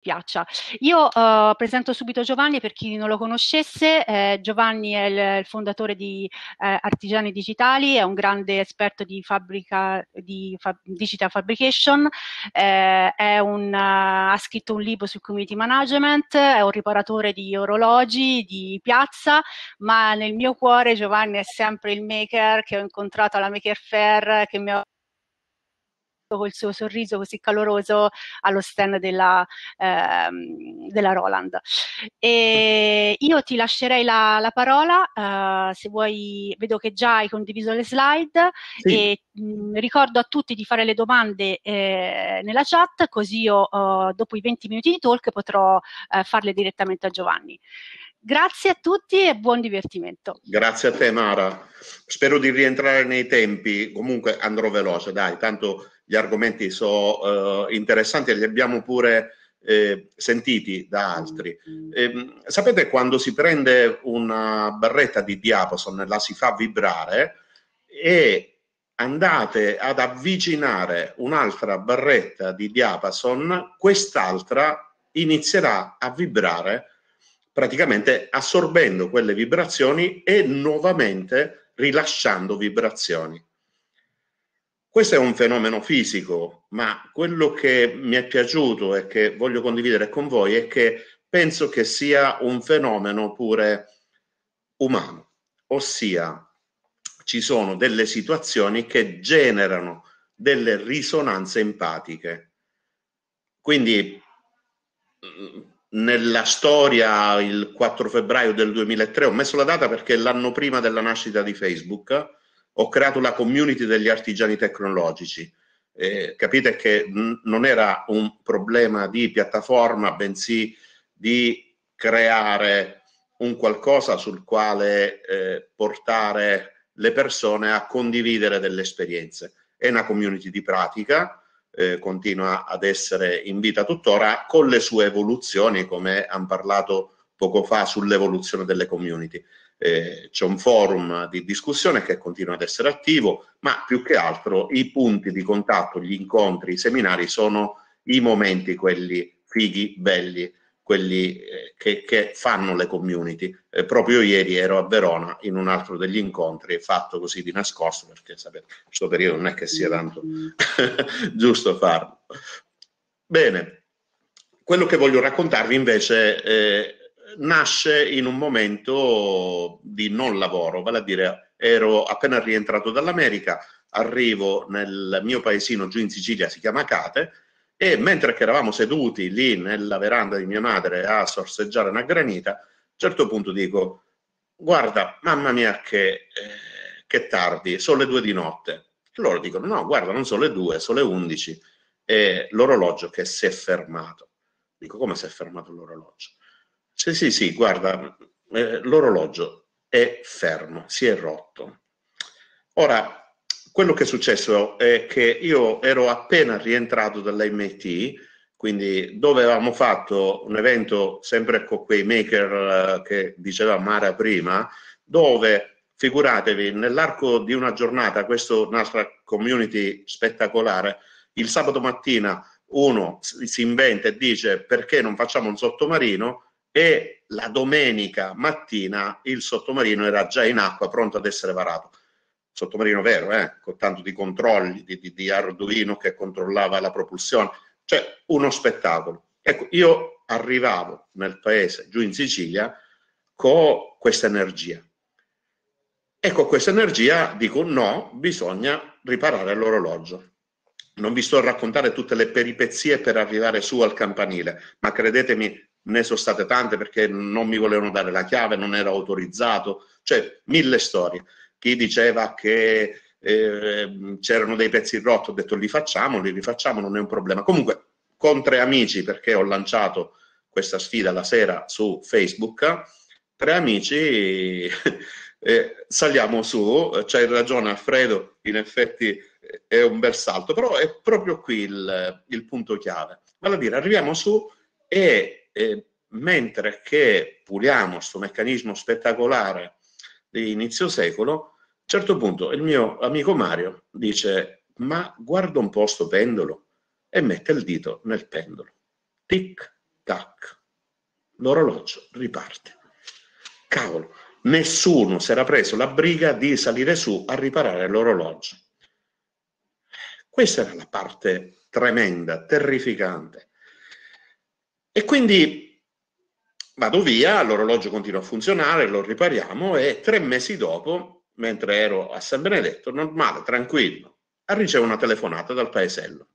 piaccia. Io uh, presento subito Giovanni per chi non lo conoscesse. Eh, Giovanni è il, il fondatore di eh, Artigiani Digitali, è un grande esperto di, fabbrica, di fa, digital fabrication, eh, un, uh, ha scritto un libro sul community management, è un riparatore di orologi, di piazza, ma nel mio cuore Giovanni è sempre il maker che ho incontrato alla Maker Fair, che mi ha col suo sorriso così caloroso allo stand della, ehm, della Roland. E io ti lascerei la, la parola, eh, se vuoi, vedo che già hai condiviso le slide sì. e mh, mm, ricordo a tutti di fare le domande eh, nella chat, così io eh, dopo i 20 minuti di talk potrò eh, farle direttamente a Giovanni. Grazie a tutti e buon divertimento. Grazie a te Mara. Spero di rientrare nei tempi, comunque andrò veloce, dai, tanto gli argomenti sono eh, interessanti e li abbiamo pure eh, sentiti da altri. Eh, sapete quando si prende una barretta di diapason e la si fa vibrare e andate ad avvicinare un'altra barretta di diapason, quest'altra inizierà a vibrare praticamente assorbendo quelle vibrazioni e nuovamente rilasciando vibrazioni. Questo è un fenomeno fisico, ma quello che mi è piaciuto e che voglio condividere con voi è che penso che sia un fenomeno pure umano, ossia ci sono delle situazioni che generano delle risonanze empatiche. Quindi mm, nella storia il 4 febbraio del 2003, ho messo la data perché l'anno prima della nascita di Facebook, ho creato la community degli artigiani tecnologici. Eh, capite che n- non era un problema di piattaforma, bensì di creare un qualcosa sul quale eh, portare le persone a condividere delle esperienze. È una community di pratica, eh, continua ad essere in vita tuttora con le sue evoluzioni, come hanno parlato poco fa sull'evoluzione delle community. Eh, c'è un forum di discussione che continua ad essere attivo, ma più che altro i punti di contatto, gli incontri, i seminari sono i momenti quelli fighi, belli, quelli eh, che, che, fanno le community. Eh, proprio ieri ero a Verona in un altro degli incontri fatto così di nascosto perché sapete, in questo periodo non è che sia tanto giusto farlo. Bene, quello che voglio raccontarvi invece eh, nasce in un momento di non lavoro, vale a dire ero appena rientrato dall'America, arrivo nel mio paesino giù in Sicilia, si chiama Cate, e mentre che eravamo seduti lì nella veranda di mia madre a sorseggiare una granita, a un certo punto dico, guarda, mamma mia che, eh, che tardi, sono le due di notte. E loro dicono, no, guarda, non sono le due, sono le undici. E l'orologio che si è fermato. Dico, come si è fermato l'orologio? Sì, sì, sì, guarda, eh, l'orologio è fermo, si è rotto. Ora, quello che è successo è che io ero appena rientrato dall'MIT, quindi dove avevamo fatto un evento sempre con quei maker eh, che diceva Mara prima, dove figuratevi nell'arco di una giornata, questa nostra community spettacolare, il sabato mattina uno si inventa e dice perché non facciamo un sottomarino e la domenica mattina il sottomarino era già in acqua pronto ad essere varato sottomarino vero, eh, con tanto di controlli, di, di, di Arduino che controllava la propulsione, cioè uno spettacolo. Ecco, io arrivavo nel paese, giù in Sicilia, con questa energia. E con questa energia dico no, bisogna riparare l'orologio. Non vi sto a raccontare tutte le peripezie per arrivare su al campanile, ma credetemi, ne sono state tante perché non mi volevano dare la chiave, non ero autorizzato, cioè mille storie chi diceva che eh, c'erano dei pezzi rotti, ho detto li facciamo, li rifacciamo, non è un problema. Comunque, con tre amici, perché ho lanciato questa sfida la sera su Facebook, tre amici eh, saliamo su, c'hai ragione Alfredo, in effetti eh, è un bel salto, però è proprio qui il, il punto chiave. Vale a dire, arriviamo su e eh, mentre che puliamo questo meccanismo spettacolare di inizio secolo, a un certo punto il mio amico Mario dice ma guarda un po' sto pendolo e mette il dito nel pendolo. Tic tac. L'orologio riparte. Cavolo, nessuno si era preso la briga di salire su a riparare l'orologio. Questa era la parte tremenda, terrificante. E quindi Vado via, l'orologio continua a funzionare, lo ripariamo e tre mesi dopo, mentre ero a San Benedetto, normale, tranquillo, ricevo una telefonata dal paesello.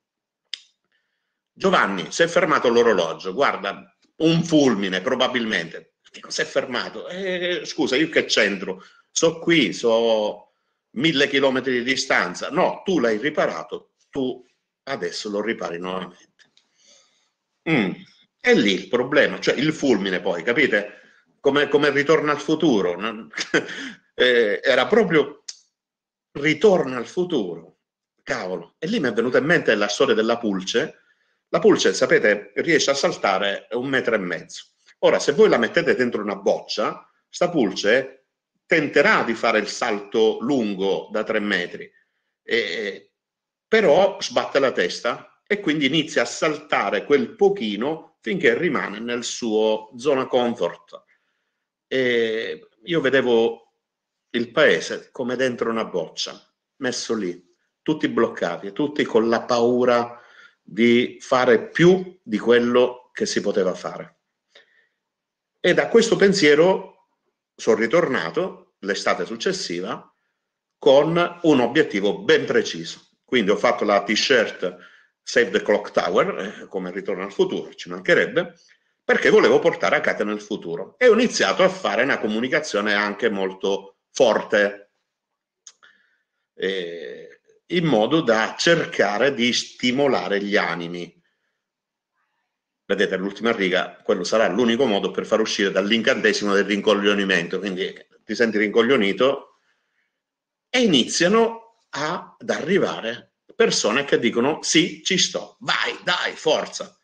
Giovanni, si è fermato l'orologio, guarda, un fulmine probabilmente. Dico, si è fermato. Eh, scusa, io che c'entro? So qui, so mille chilometri di distanza. No, tu l'hai riparato, tu adesso lo ripari nuovamente. Mm. È lì il problema, cioè il fulmine poi, capite? Come, come ritorna al futuro. eh, era proprio ritorna al futuro. Cavolo. E lì mi è venuta in mente la storia della pulce. La pulce, sapete, riesce a saltare un metro e mezzo. Ora, se voi la mettete dentro una boccia, sta pulce tenterà di fare il salto lungo da tre metri, e, però sbatte la testa e quindi inizia a saltare quel pochino finché rimane nel suo zona comfort. E io vedevo il paese come dentro una boccia, messo lì, tutti bloccati, tutti con la paura di fare più di quello che si poteva fare. E da questo pensiero sono ritornato l'estate successiva con un obiettivo ben preciso. Quindi ho fatto la t-shirt Save the Clock Tower, eh, come Ritorno al futuro, ci mancherebbe, perché volevo portare a Akata nel futuro e ho iniziato a fare una comunicazione anche molto forte, eh, in modo da cercare di stimolare gli animi. Vedete, l'ultima riga, quello sarà l'unico modo per far uscire dall'incantesimo del rincoglionimento, quindi eh, ti senti rincoglionito e iniziano ad arrivare persone che dicono sì, ci sto, vai, dai, forza.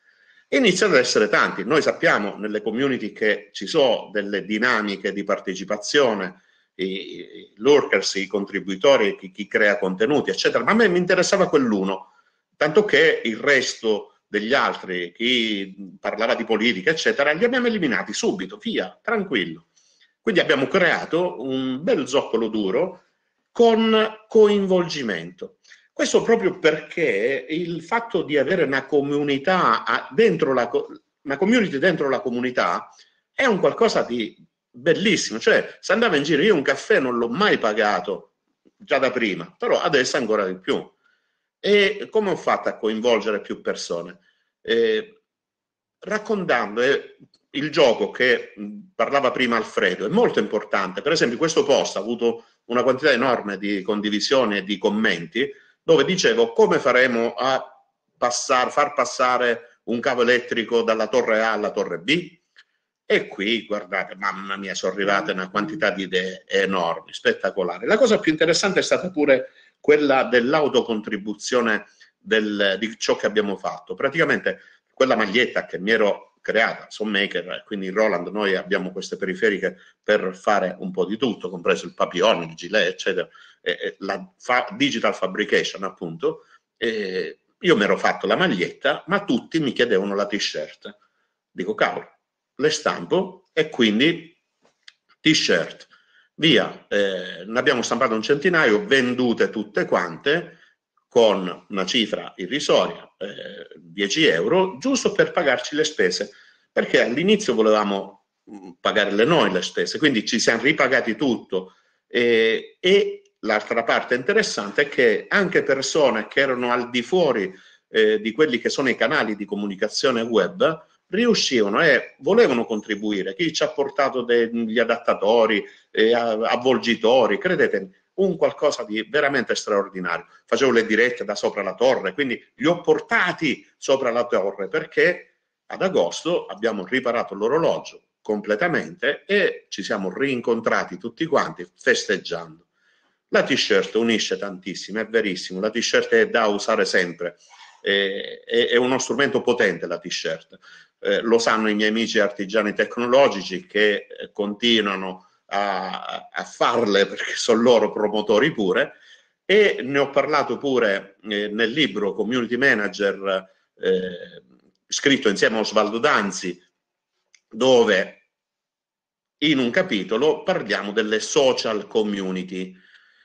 Iniziano ad essere tanti. Noi sappiamo nelle community che ci sono delle dinamiche di partecipazione, i, lurkers, i contributori, chi, chi crea contenuti, eccetera, ma a me mi interessava quell'uno, tanto che il resto degli altri, chi parlava di politica, eccetera, li abbiamo eliminati subito, via, tranquillo. Quindi abbiamo creato un bel zoccolo duro con coinvolgimento. Questo proprio perché il fatto di avere una comunità dentro la, una community dentro la comunità è un qualcosa di bellissimo. Cioè, se andavo in giro, io un caffè non l'ho mai pagato già da prima, però adesso ancora di più. E come ho fatto a coinvolgere più persone? Eh, raccontando eh, il gioco che parlava prima Alfredo è molto importante. Per esempio, questo post ha avuto una quantità enorme di condivisioni e di commenti dove dicevo come faremo a passar, far passare un cavo elettrico dalla torre A alla torre B. E qui, guardate, mamma mia, sono arrivate una quantità di idee enormi, spettacolari. La cosa più interessante è stata pure quella dell'autocontribuzione del, di ciò che abbiamo fatto. Praticamente quella maglietta che mi ero creata, Maker, quindi in Roland noi abbiamo queste periferiche per fare un po' di tutto, compreso il papillon, il gilet, eccetera, eh, la fa- digital fabrication appunto, e io mi ero fatto la maglietta, ma tutti mi chiedevano la t-shirt. Dico, cavolo, le stampo e quindi t-shirt, via, eh, ne abbiamo stampato un centinaio, vendute tutte quante, con una cifra irrisoria, eh, 10 euro, giusto per pagarci le spese, perché all'inizio volevamo mm, pagarle noi le spese, quindi ci siamo ripagati tutto. E, e l'altra parte interessante è che anche persone che erano al di fuori eh, di quelli che sono i canali di comunicazione web riuscivano e volevano contribuire. Chi ci ha portato degli adattatori, eh, avvolgitori, credetemi, un qualcosa di veramente straordinario. Facevo le dirette da sopra la torre, quindi li ho portati sopra la torre perché ad agosto abbiamo riparato l'orologio completamente e ci siamo rincontrati tutti quanti festeggiando. La t-shirt unisce tantissimo, è verissimo, la t-shirt è da usare sempre, è, è, è uno strumento potente la t-shirt. Eh, lo sanno i miei amici artigiani tecnologici che eh, continuano a, a farle perché sono loro promotori pure e ne ho parlato pure eh, nel libro Community Manager eh, scritto insieme a Osvaldo Danzi dove in un capitolo parliamo delle social community.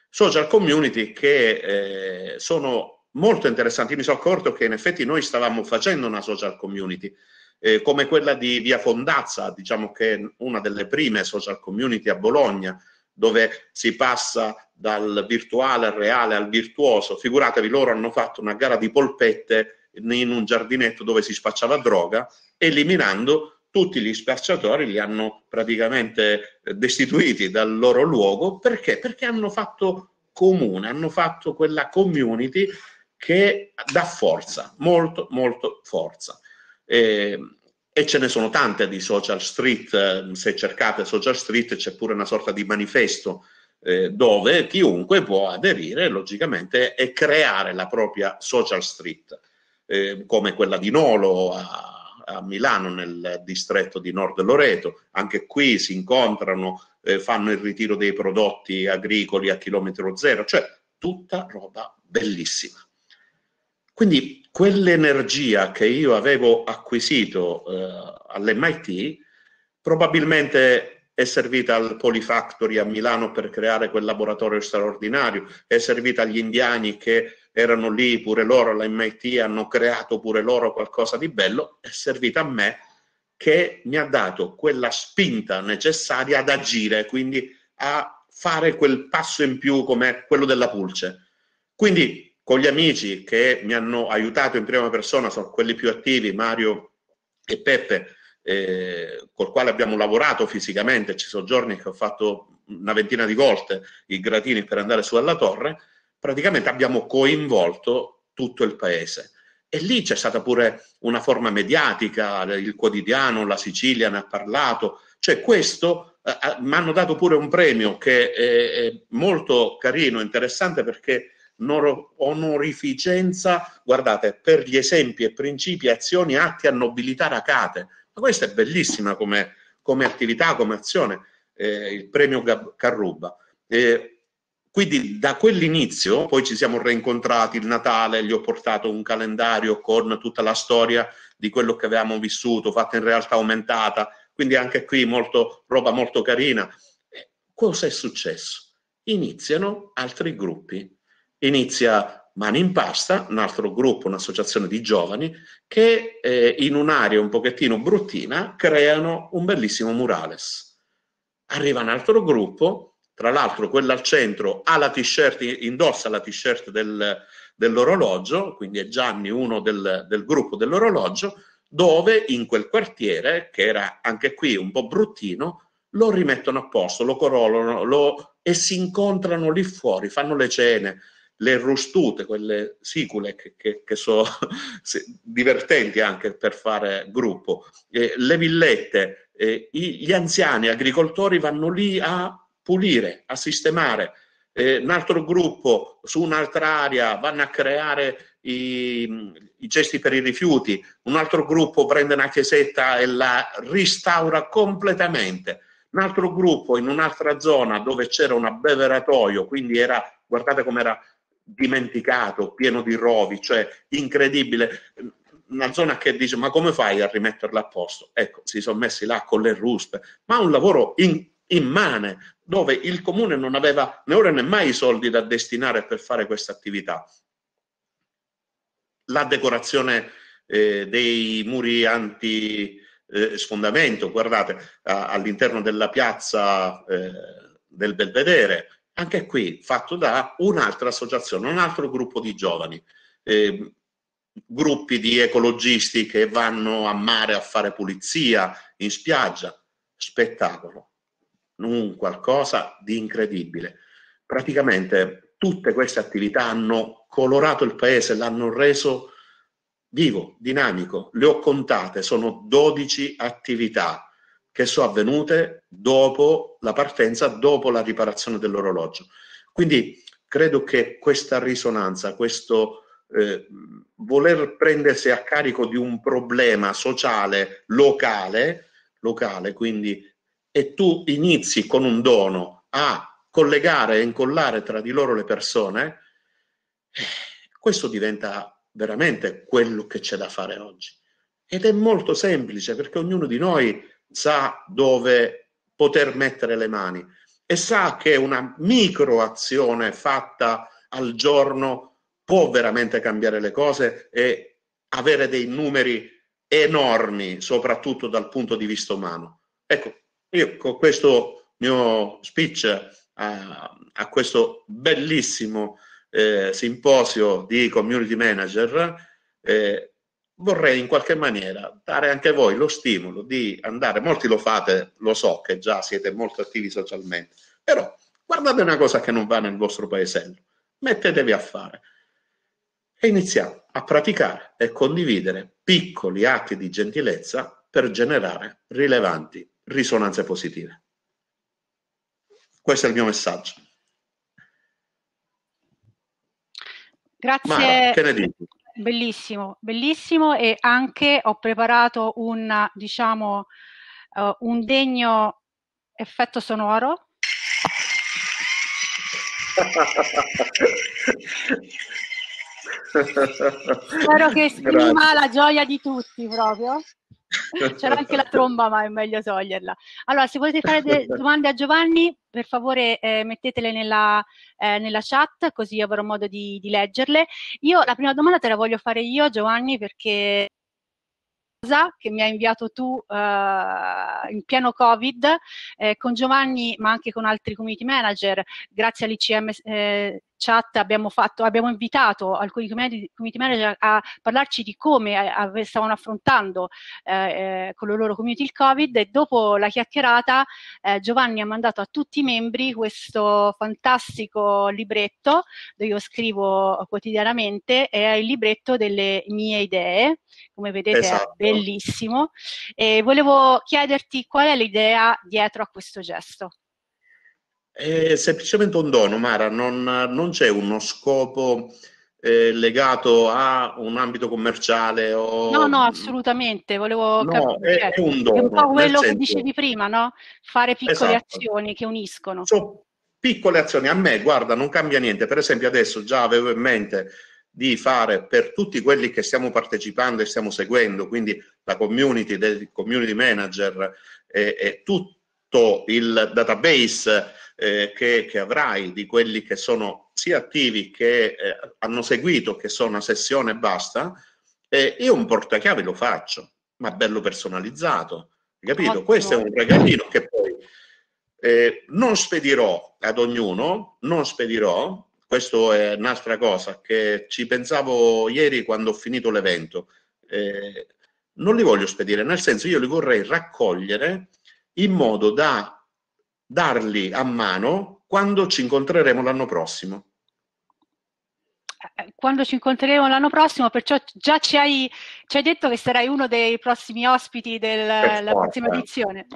Social community che eh, sono molto interessanti. Mi sono accorto che in effetti noi stavamo facendo una social community eh, come quella di Via Fondazza, diciamo che è una delle prime social community a Bologna, dove si passa dal virtuale al reale al virtuoso. Figuratevi, loro hanno fatto una gara di polpette in un giardinetto dove si spacciava droga, eliminando tutti gli spacciatori, li hanno praticamente eh, destituiti dal loro luogo. Perché? Perché hanno fatto comune, hanno fatto quella community che dà forza, molto, molto forza. E, ehm, e ce ne sono tante di social street, ehm, se cercate social street c'è pure una sorta di manifesto eh, dove chiunque può aderire logicamente e creare la propria social street, eh, come quella di Nolo a, a, Milano nel distretto di Nord Loreto, anche qui si incontrano, eh, fanno il ritiro dei prodotti agricoli a chilometro zero, cioè tutta roba bellissima. Quindi quell'energia che io avevo acquisito eh, all'MIT probabilmente è servita al Polifactory a Milano per creare quel laboratorio straordinario, è servita agli indiani che erano lì pure loro all'MIT, hanno creato pure loro qualcosa di bello, è servita a me che mi ha dato quella spinta necessaria ad agire, quindi a fare quel passo in più come quello della pulce. Quindi con gli amici che mi hanno aiutato in prima persona, sono quelli più attivi, Mario e Peppe, eh, col quale abbiamo lavorato fisicamente, ci sono giorni che ho fatto una ventina di volte i gradini per andare su alla torre, praticamente abbiamo coinvolto tutto il paese. E lì c'è stata pure una forma mediatica, il quotidiano, la Sicilia ne ha parlato, cioè questo eh, eh mi hanno dato pure un premio che è, è molto carino, interessante perché onorificenza, guardate, per gli esempi e principi e azioni atti a nobilità racate. Ma questa è bellissima come, come attività, come azione, eh, il premio Gab- Carruba. Eh, quindi da quell'inizio, poi ci siamo reincontrati il Natale, gli ho portato un calendario con tutta la storia di quello che avevamo vissuto, fatta in realtà aumentata, quindi anche qui molto, roba molto carina. Eh, cosa è successo? Iniziano altri gruppi inizia Mani in Pasta, un altro gruppo, un'associazione di giovani che eh, in un'area un pochettino bruttina creano un bellissimo murales. Arriva un altro gruppo, tra l'altro quella al centro ha la t-shirt, indossa la t-shirt del, dell'orologio, quindi è Gianni uno del, del gruppo dell'orologio, dove in quel quartiere, che era anche qui un po' bruttino, lo rimettono a posto, lo corollano lo, e si incontrano lì fuori, fanno le cene, le rostute, quelle sicule che, che, che sono divertenti anche per fare gruppo, eh, le villette, eh, gli anziani agricoltori vanno lì a pulire, a sistemare. Eh, un altro gruppo su un'altra area vanno a creare i, i, gesti per i rifiuti, un altro gruppo prende una chiesetta e la ristaura completamente. Un altro gruppo in un'altra zona dove c'era un abbeveratoio, quindi era, guardate com'era dimenticato, pieno di rovi, cioè incredibile. Una zona che dice: Ma come fai a rimetterla a posto? Ecco, si sono messi là con le ruspe, ma un lavoro in, immane dove il comune non aveva né ora né mai i soldi da destinare per fare questa attività. La decorazione eh, dei muri anti eh, sfondamento, guardate, a, all'interno della piazza eh, del Belvedere, anche qui fatto da un'altra associazione, un altro gruppo di giovani, eh, gruppi di ecologisti che vanno a mare a fare pulizia in spiaggia, spettacolo, un qualcosa di incredibile. Praticamente tutte queste attività hanno colorato il paese, l'hanno reso vivo, dinamico, le ho contate, sono 12 attività che sono avvenute dopo la partenza, dopo la riparazione dell'orologio. Quindi credo che questa risonanza, questo eh, voler prendersi a carico di un problema sociale locale, locale quindi, e tu inizi con un dono a collegare e incollare tra di loro le persone, eh, questo diventa veramente quello che c'è da fare oggi. Ed è molto semplice perché ognuno di noi sa dove poter mettere le mani e sa che una microazione fatta al giorno può veramente cambiare le cose e avere dei numeri enormi, soprattutto dal punto di vista umano. Ecco, io con questo mio speech a, a questo bellissimo eh, simposio di community manager eh, vorrei in qualche maniera dare anche a voi lo stimolo di andare, molti lo fate, lo so che già siete molto attivi socialmente, però guardate una cosa che non va nel vostro paesello, mettetevi a fare e iniziamo a praticare e condividere piccoli atti di gentilezza per generare rilevanti risonanze positive. Questo è il mio messaggio. Grazie. Mara, che ne dici? Bellissimo, bellissimo e anche ho preparato un, diciamo, uh, un degno effetto sonoro. Spero che esprima la gioia di tutti proprio. C'era anche la tromba, ma è meglio toglierla. Allora, se volete fare de- domande a Giovanni, per favore eh, mettetele nella, eh, nella, chat, così avrò modo di, di leggerle. Io la prima domanda te la voglio fare io, Giovanni, perché che mi hai inviato tu eh, in pieno Covid eh, con Giovanni ma anche con altri community manager grazie all'ICM eh, chat abbiamo, fatto, abbiamo invitato alcuni community manager a parlarci di come eh, stavano affrontando eh, eh, con le loro community il Covid e dopo la chiacchierata eh, Giovanni ha mandato a tutti i membri questo fantastico libretto dove io scrivo quotidianamente è il libretto delle mie idee, come vedete esatto. è bellissimo e volevo chiederti qual è l'idea dietro a questo gesto. È semplicemente un dono, Mara, non, non c'è uno scopo eh, legato a un ambito commerciale o... No, no, assolutamente, volevo no, capire. È, è, cioè, un dono. È un po' quello che senso... dicevi prima, no? Fare piccole esatto. azioni che uniscono. So, piccole azioni, a me, guarda, non cambia niente. Per esempio adesso già avevo in mente di fare per tutti quelli che stiamo partecipando e stiamo seguendo, quindi la community, del community manager e, eh, e tutto il database eh, che, che, avrai di quelli che sono sia attivi che eh, hanno seguito, che sono a sessione e basta, eh, io un portachiavi lo faccio, ma bello personalizzato, capito? Ottimo. Questo è un regalino che poi eh, non spedirò ad ognuno, non spedirò, questa è un'altra cosa che ci pensavo ieri quando ho finito l'evento. Eh, non li voglio spedire, nel senso io li vorrei raccogliere in modo da darli a mano quando ci incontreremo l'anno prossimo. Eh, quando ci incontreremo l'anno prossimo, perciò già ci hai, ci hai detto che sarai uno dei prossimi ospiti della prossima edizione.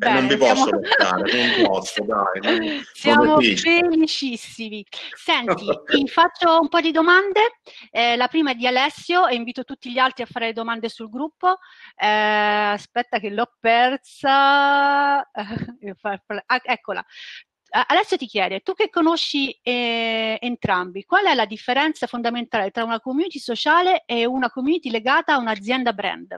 Eh, Bene, non vi posso siamo... non posso, dai. Non, siamo felicissimi. Senti, ti faccio un po' di domande. Eh, la prima è di Alessio e invito tutti gli altri a fare domande sul gruppo. Eh, aspetta che l'ho persa. Ah, eccola. Alessio ti chiede, tu che conosci eh, entrambi, qual è la differenza fondamentale tra una community sociale e una community legata a un'azienda brand?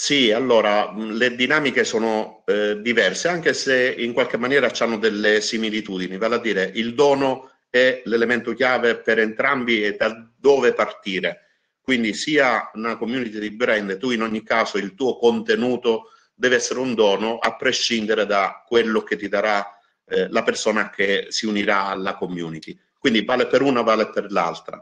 Sì, allora le dinamiche sono eh, diverse, anche se in qualche maniera hanno delle similitudini, vale a dire il dono è l'elemento chiave per entrambi e da dove partire. Quindi sia una community di brand, tu in ogni caso il tuo contenuto deve essere un dono a prescindere da quello che ti darà eh, la persona che si unirà alla community. Quindi vale per una, vale per l'altra.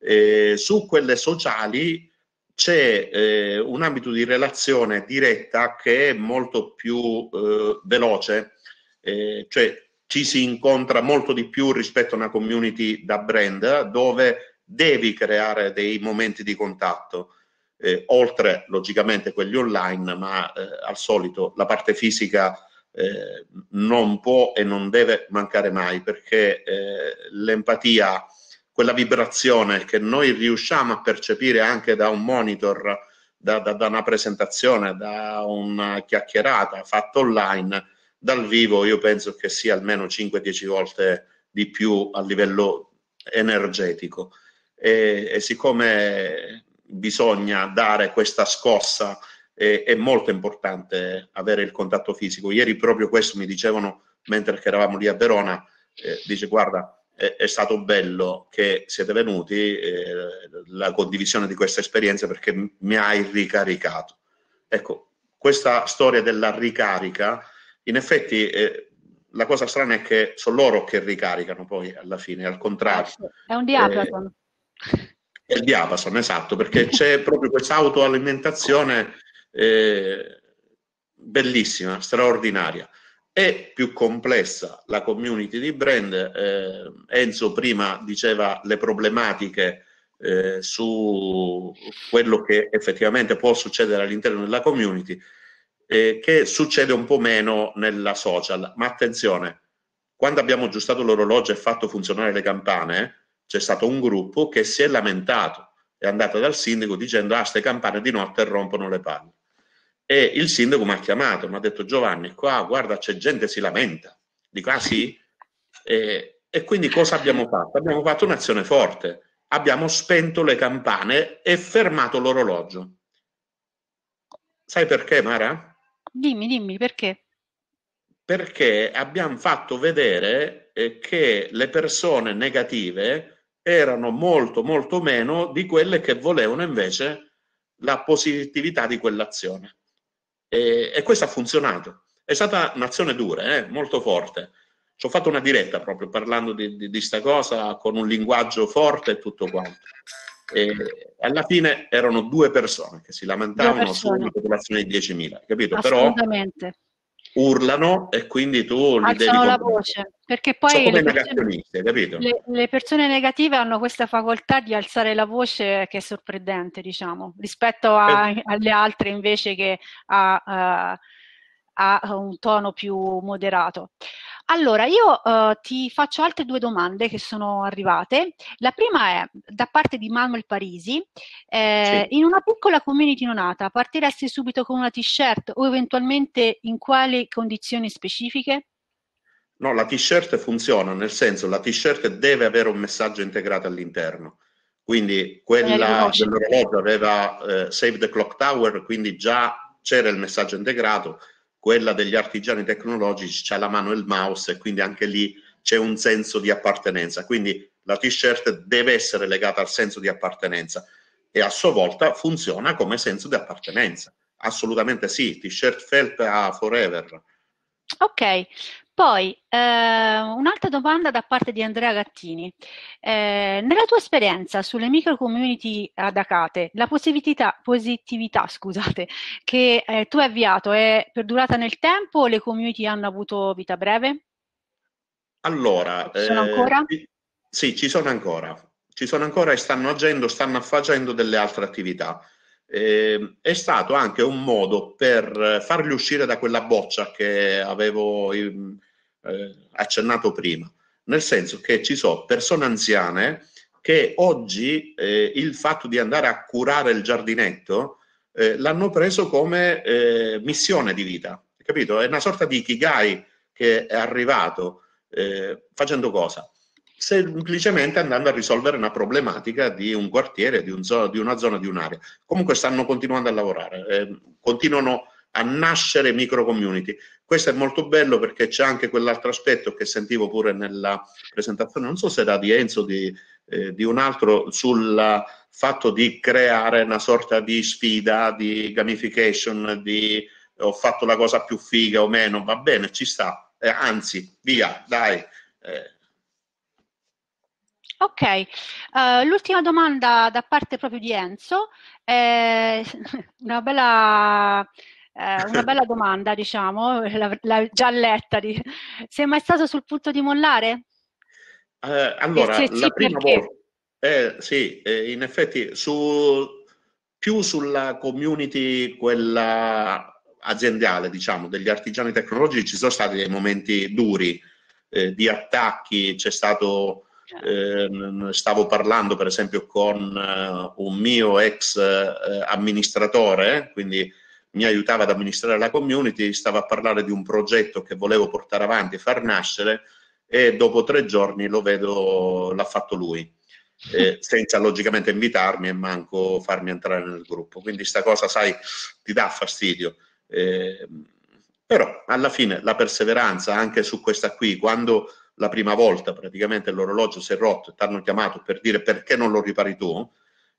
Eh, su quelle sociali c'è eh, un ambito di relazione diretta che è molto più eh, veloce, eh, cioè ci si incontra molto di più rispetto a una community da brand dove devi creare dei momenti di contatto, eh, oltre logicamente quelli online, ma eh, al solito la parte fisica eh, non può e non deve mancare mai perché l'empatia quella vibrazione che noi riusciamo a percepire anche da un monitor, da, da, da una presentazione, da una chiacchierata fatta online, dal vivo io penso che sia almeno 5-10 volte di più a livello energetico. E, e siccome bisogna dare questa scossa, è, è molto importante avere il contatto fisico. Ieri proprio questo mi dicevano mentre eravamo lì a Verona, eh, dice guarda, è, stato bello che siete venuti, eh, la condivisione di questa esperienza perché mi hai ricaricato. Ecco, questa storia della ricarica, in effetti eh, la cosa strana è che sono loro che ricaricano poi alla fine, al contrario. È un diapason. Eh, è il diapason, esatto, perché c'è proprio questa autoalimentazione eh, bellissima, straordinaria è più complessa la community di brand. Eh, Enzo prima diceva le problematiche eh, su quello che effettivamente può succedere all'interno della community, eh, che succede un po' meno nella social. Ma attenzione, quando abbiamo aggiustato l'orologio e fatto funzionare le campane, c'è stato un gruppo che si è lamentato, è andato dal sindaco dicendo ah, queste campane di notte rompono le palle. E il sindaco mi ha chiamato, mi ha detto Giovanni, qua guarda c'è gente si lamenta. Dico, ah sì? E, e quindi cosa abbiamo fatto? Abbiamo fatto un'azione forte. Abbiamo spento le campane e fermato l'orologio. Sai perché, Mara? Dimmi, dimmi, perché? Perché abbiamo fatto vedere eh, che le persone negative erano molto, molto meno di quelle che volevano invece la positività di quell'azione. E, e questo ha funzionato. È stata un'azione dura, eh, molto forte. Ci ho fatto una diretta proprio parlando di, di, di sta cosa con un linguaggio forte e tutto quanto. E alla fine erano due persone che si lamentavano su una popolazione di 10.000, capito? Però urlano e quindi tu li alzano devi la voce perché poi le persone, le, le persone, negative hanno questa facoltà di alzare la voce che è sorprendente diciamo rispetto a, eh. alle altre invece che ha, uh, eh, a un tono più moderato allora, io eh, ti faccio altre due domande che sono arrivate. La prima è da parte di Manuel Parisi, eh, sì. in una piccola community non nata, partiresti subito con una t-shirt o eventualmente in quali condizioni specifiche? No, la t-shirt funziona, nel senso la t-shirt deve avere un messaggio integrato all'interno. Quindi quella dell'orologio aveva eh, Save the Clock Tower, quindi già c'era il messaggio integrato quella degli artigiani tecnologici c'ha la mano e il mouse e quindi anche lì c'è un senso di appartenenza. Quindi la t-shirt deve essere legata al senso di appartenenza e a sua volta funziona come senso di appartenenza. Assolutamente sì, t-shirt felt a forever. Ok, poi, eh, un'altra domanda da parte di Andrea Gattini. Eh, nella tua esperienza sulle micro community ad Acate, la positività, positività scusate, che eh, tu hai avviato è perdurata nel tempo o le community hanno avuto vita breve? Allora, ci sono eh, ancora? Sì, ci sono ancora. Ci sono ancora e stanno agendo, stanno facendo delle altre attività eh, è stato anche un modo per farli uscire da quella boccia che avevo ehm, eh, accennato prima, nel senso che ci sono persone anziane che oggi eh, il fatto di andare a curare il giardinetto eh, l'hanno preso come eh, missione di vita, capito? È una sorta di kigai che è arrivato eh, facendo cosa? semplicemente andando a risolvere una problematica di un quartiere, di, un zo- di una zona, di un'area. Comunque stanno continuando a lavorare, eh, continuano a nascere micro community. Questo è molto bello perché c'è anche quell'altro aspetto che sentivo pure nella presentazione, non so se era di Enzo di, eh, di un altro, sul fatto di creare una sorta di sfida, di gamification, di ho fatto la cosa più figa o meno, va bene, ci sta, eh, anzi, via, dai, eh, Ok, uh, l'ultima domanda da parte proprio di Enzo, eh, una bella... Eh, una bella domanda, diciamo, l'ha già letta. Di... Sei mai stato sul punto di mollare? Eh, allora, sì, la prima volta. Eh, sì, eh, in effetti, su, più sulla community, quella aziendale, diciamo, degli artigiani tecnologici, ci sono stati dei momenti duri eh, di attacchi, c'è stato eh, stavo parlando per esempio con eh, un mio ex eh, amministratore, quindi mi aiutava ad amministrare la community, stavo a parlare di un progetto che volevo portare avanti e far nascere e dopo tre giorni lo vedo, l'ha fatto lui. Eh, senza logicamente invitarmi e manco farmi entrare nel gruppo. Quindi sta cosa, sai, ti dà fastidio. Eh, però alla fine la perseveranza anche su questa qui, quando la prima volta praticamente l'orologio si è rotto e ti hanno chiamato per dire perché non lo ripari tu,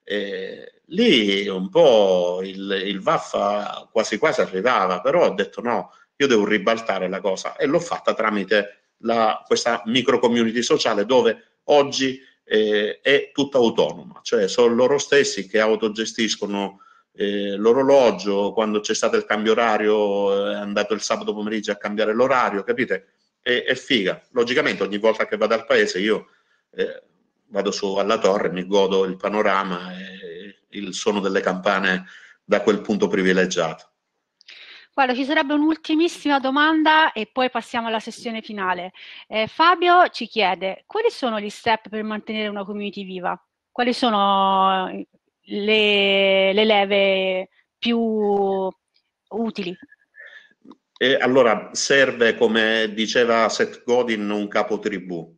eh, lì un po' il, il Vaffa quasi quasi arrivava, però ho detto no, io devo ribaltare la cosa e l'ho fatta tramite la, questa micro community sociale dove oggi eh, è tutta autonoma, cioè sono loro stessi che autogestiscono eh, l'orologio, quando c'è stato il cambio orario eh, è andato il sabato pomeriggio a cambiare l'orario, capite? è, è figa. Logicamente ogni volta che vado al paese io eh, vado su alla torre, mi godo il panorama e il suono delle campane da quel punto privilegiato. Guarda, ci sarebbe un'ultimissima domanda e poi passiamo alla sessione finale. Eh, Fabio ci chiede quali sono gli step per mantenere una community viva? Quali sono le, le leve più utili? E allora serve, come diceva Seth Godin, un capo tribù,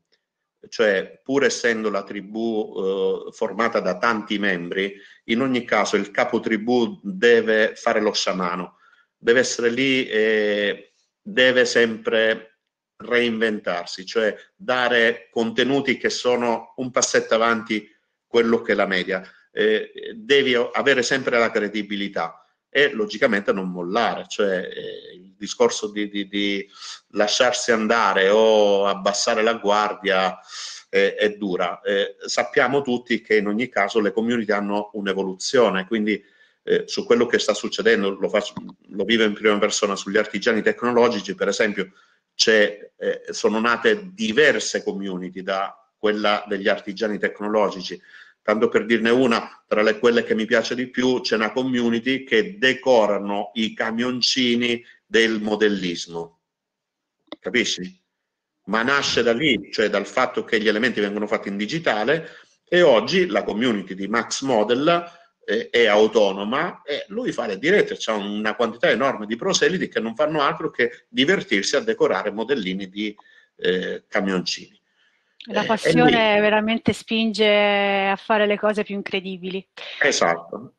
cioè pur essendo la tribù eh, formata da tanti membri, in ogni caso il capo tribù deve fare lo sciamano, deve essere lì e deve sempre reinventarsi, cioè dare contenuti che sono un passetto avanti quello che è la media. Eh, devi avere sempre la credibilità e logicamente non mollare, cioè eh, discorso di, di, di lasciarsi andare o abbassare la guardia è, eh, è dura. Eh, sappiamo tutti che in ogni caso le community hanno un'evoluzione, quindi eh, su quello che sta succedendo, lo, faccio, lo, vivo in prima persona sugli artigiani tecnologici, per esempio, eh, sono nate diverse community da quella degli artigiani tecnologici. Tanto per dirne una, tra le, quelle che mi piace di più c'è una community che decorano i camioncini del modellismo, capisci? Ma nasce da lì, cioè dal fatto che gli elementi vengono fatti in digitale e oggi la community di Max Model eh, è autonoma e lui fa le dirette, c'è una quantità enorme di proseliti che non fanno altro che divertirsi a decorare modellini di eh, camioncini. La eh, passione eh, veramente spinge a fare le cose più incredibili. Esatto,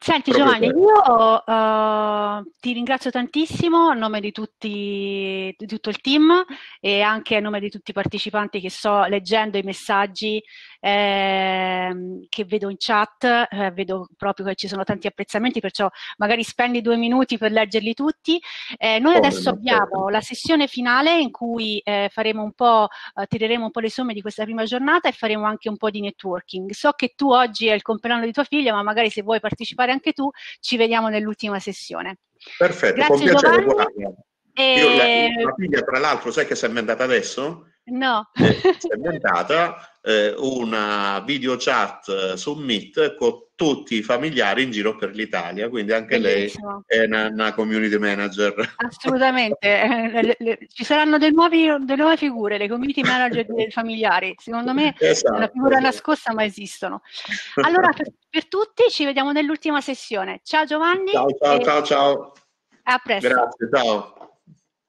Senti Giovanni, io uh, ti ringrazio tantissimo a nome di, tutti, di, tutto il team e anche a nome di tutti i partecipanti che sto leggendo i messaggi. Eh, Ehm, che vedo in chat, eh, vedo proprio che ci sono tanti apprezzamenti, perciò magari spendi due minuti per leggerli tutti. Eh, noi adesso abbiamo la sessione finale in cui eh, faremo un po', eh, tireremo un po' le somme di questa prima giornata e faremo anche un po' di networking. So che tu oggi è il compleanno di tua figlia, ma magari se vuoi partecipare anche tu, ci vediamo nell'ultima sessione. Perfetto, Grazie, con piacere. E... Io, la, la figlia, tra l'altro, sai che se è andata adesso? No. Eh, si è inventata eh, una video chat eh, su Meet con tutti i familiari in giro per l'Italia, quindi anche Bellissimo. lei è una, una, community manager. Assolutamente, eh, ci saranno delle nuove, delle nuove, figure, le community manager dei familiari, secondo me esatto. è una figura nascosta ma esistono. Allora, per, per, tutti ci vediamo nell'ultima sessione. Ciao Giovanni. Ciao, ciao, ciao, ciao. A presto. Grazie, ciao.